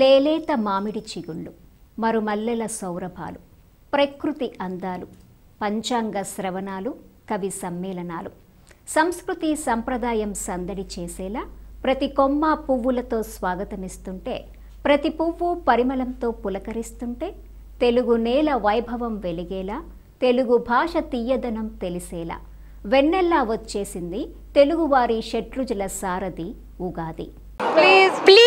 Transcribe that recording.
లేలేత మామిడి చిగుళ్ళు మరుమల్లెల సౌరభాలు ప్రకృతి అందాలు పంచాంగ శ్రవణాలు కవి సమ్మేళనాలు సంస్కృతి సంప్రదాయం సందడి చేసేలా ప్రతి కొమ్మ పువ్వులతో స్వాగతమిస్తుంటే ప్రతి పువ్వు పరిమళంతో పులకరిస్తుంటే తెలుగు నేల వైభవం వెలిగేలా తెలుగు భాష తీయదనం తెలిసేలా వెన్నెల్లా వచ్చేసింది తెలుగువారి షట్రుజుల సారథి ఉగాది ప్లీజ్ ప్లీజ్